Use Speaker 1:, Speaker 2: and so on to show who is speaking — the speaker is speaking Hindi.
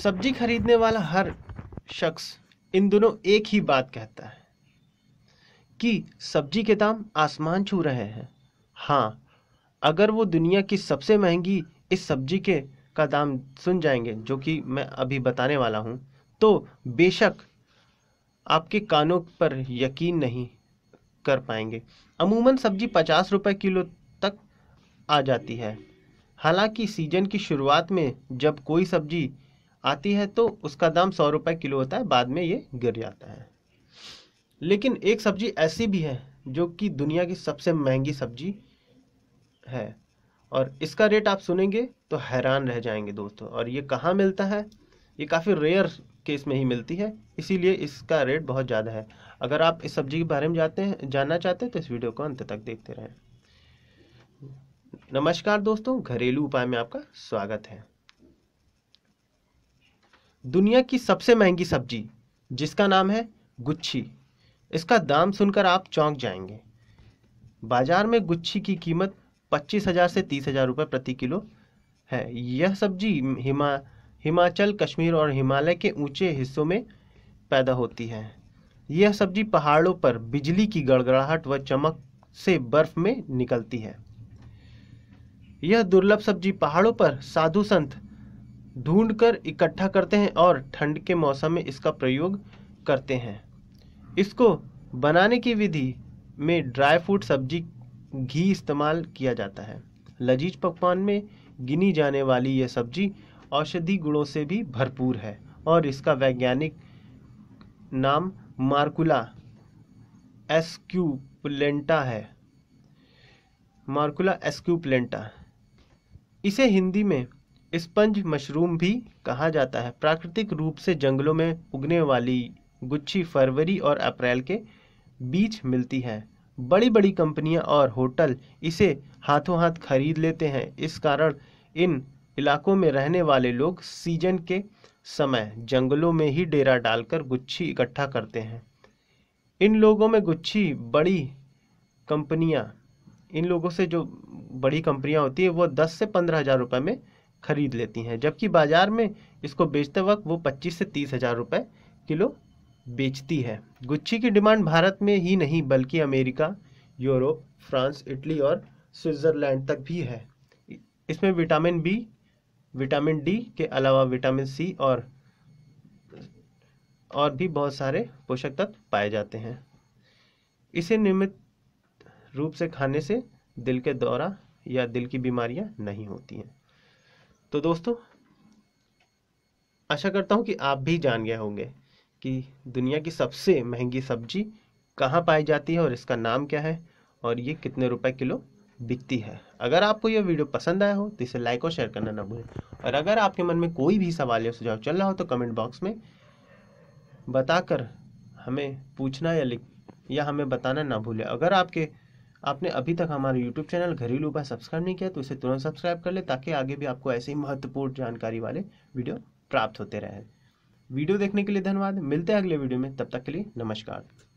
Speaker 1: सब्जी खरीदने वाला हर शख्स इन दोनों एक ही बात कहता है कि सब्जी के दाम आसमान छू रहे हैं हाँ अगर वो दुनिया की सबसे महंगी इस सब्जी के का दाम सुन जाएंगे जो कि मैं अभी बताने वाला हूँ तो बेशक आपके कानों पर यकीन नहीं कर पाएंगे अमूमन सब्जी पचास रुपए किलो तक आ जाती है हालांकि सीजन की शुरुआत में जब कोई सब्जी आती है तो उसका दाम सौ रुपये किलो होता है बाद में ये गिर जाता है लेकिन एक सब्जी ऐसी भी है जो कि दुनिया की सबसे महंगी सब्जी है और इसका रेट आप सुनेंगे तो हैरान रह जाएंगे दोस्तों और ये कहाँ मिलता है ये काफ़ी रेयर केस में ही मिलती है इसीलिए इसका रेट बहुत ज़्यादा है अगर आप इस सब्जी के बारे में जाते हैं जानना चाहते हैं तो इस वीडियो को अंत तक देखते रहें नमस्कार दोस्तों घरेलू उपाय में आपका स्वागत है दुनिया की सबसे महंगी सब्जी जिसका नाम है गुच्छी इसका दाम सुनकर आप चौंक जाएंगे बाजार में गुच्छी की कीमत पच्चीस हज़ार से तीस हज़ार रुपये प्रति किलो है यह सब्जी हिमा हिमाचल कश्मीर और हिमालय के ऊंचे हिस्सों में पैदा होती है यह सब्जी पहाड़ों पर बिजली की गड़गड़ाहट व चमक से बर्फ में निकलती है यह दुर्लभ सब्जी पहाड़ों पर साधु संत ढूंढकर इकट्ठा करते हैं और ठंड के मौसम में इसका प्रयोग करते हैं इसको बनाने की विधि में ड्राई फ्रूट सब्जी घी इस्तेमाल किया जाता है लजीज पकवान में गिनी जाने वाली यह सब्जी औषधि गुणों से भी भरपूर है और इसका वैज्ञानिक नाम मार्कुला एस्क्यूपलेंटा है मार्कुला एस्क्यूपलेंटा इसे हिंदी में स्पंज मशरूम भी कहा जाता है प्राकृतिक रूप से जंगलों में उगने वाली गुच्छी फरवरी और अप्रैल के बीच मिलती है बड़ी बड़ी कंपनियां और होटल इसे हाथों हाथ खरीद लेते हैं इस कारण इन इलाकों में रहने वाले लोग सीजन के समय जंगलों में ही डेरा डालकर गुच्छी इकट्ठा करते हैं इन लोगों में गुच्छी बड़ी कंपनियां इन लोगों से जो बड़ी कंपनियां होती है वो दस से पंद्रह हज़ार रुपये में खरीद लेती हैं जबकि बाज़ार में इसको बेचते वक्त वो पच्चीस से तीस हज़ार रुपये किलो बेचती है गुच्छी की डिमांड भारत में ही नहीं बल्कि अमेरिका यूरोप फ्रांस इटली और स्विट्ज़रलैंड तक भी है इसमें विटामिन बी विटामिन डी के अलावा विटामिन सी और और भी बहुत सारे पोषक तत्व पाए जाते हैं इसे नियमित रूप से खाने से दिल के दौरा या दिल की बीमारियां नहीं होती हैं तो दोस्तों आशा करता हूँ कि आप भी जान गए होंगे कि दुनिया की सबसे महंगी सब्जी कहाँ पाई जाती है और इसका नाम क्या है और ये कितने रुपए किलो बिकती है अगर आपको यह वीडियो पसंद आया हो तो इसे लाइक और शेयर करना ना भूलें और अगर आपके मन में कोई भी सवाल या सुझाव चल रहा हो तो कमेंट बॉक्स में बताकर हमें पूछना या लिख या हमें बताना ना भूलें अगर आपके आपने अभी तक हमारे यूट्यूब चैनल घरेलू उपाय सब्सक्राइब नहीं किया तो इसे तुरंत सब्सक्राइब कर ले ताकि आगे भी आपको ऐसे ही महत्वपूर्ण जानकारी वाले वीडियो प्राप्त होते रहे वीडियो देखने के लिए धन्यवाद मिलते हैं अगले वीडियो में तब तक के लिए नमस्कार